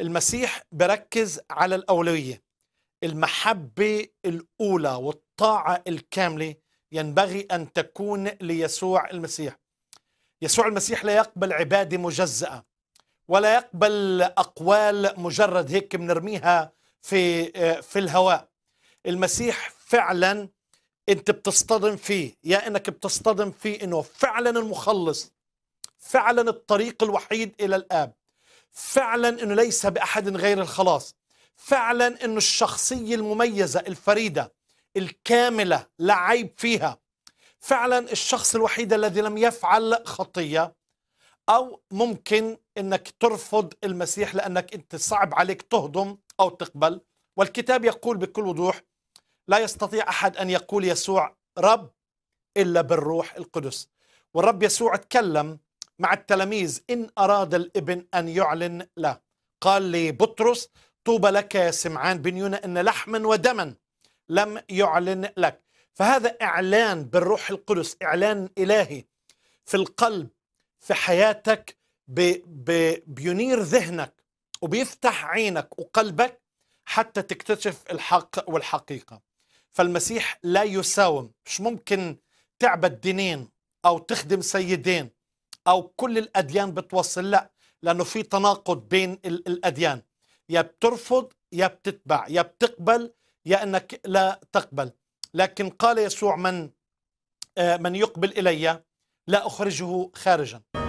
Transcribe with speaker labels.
Speaker 1: المسيح بركز على الأولوية المحبة الأولى والطاعة الكاملة ينبغي أن تكون ليسوع المسيح يسوع المسيح لا يقبل عبادة مجزأة ولا يقبل أقوال مجرد هيك بنرميها في في الهواء المسيح فعلا انت بتصطدم فيه يا انك بتصطدم فيه انه فعلا المخلص فعلا الطريق الوحيد الى الاب فعلا انه ليس باحد غير الخلاص فعلا انه الشخصيه المميزه الفريده الكامله لا عيب فيها فعلا الشخص الوحيد الذي لم يفعل خطيه او ممكن انك ترفض المسيح لانك انت صعب عليك تهضم او تقبل والكتاب يقول بكل وضوح لا يستطيع احد ان يقول يسوع رب الا بالروح القدس والرب يسوع تكلم مع التلاميذ إن أراد الابن أن يعلن له قال لبطرس طوبى لك يا سمعان بن يونا إن لحما ودما لم يعلن لك فهذا إعلان بالروح القدس إعلان إلهي في القلب في حياتك بي بي بينير ذهنك وبيفتح عينك وقلبك حتى تكتشف الحق والحقيقة فالمسيح لا يساوم مش ممكن تعبد دينين أو تخدم سيدين أو كل الأديان بتوصل لا لأنه في تناقض بين الأديان يا بترفض يا بتتبع يا بتقبل يا أنك لا تقبل لكن قال يسوع من آه، من يقبل إلي لا أخرجه خارجا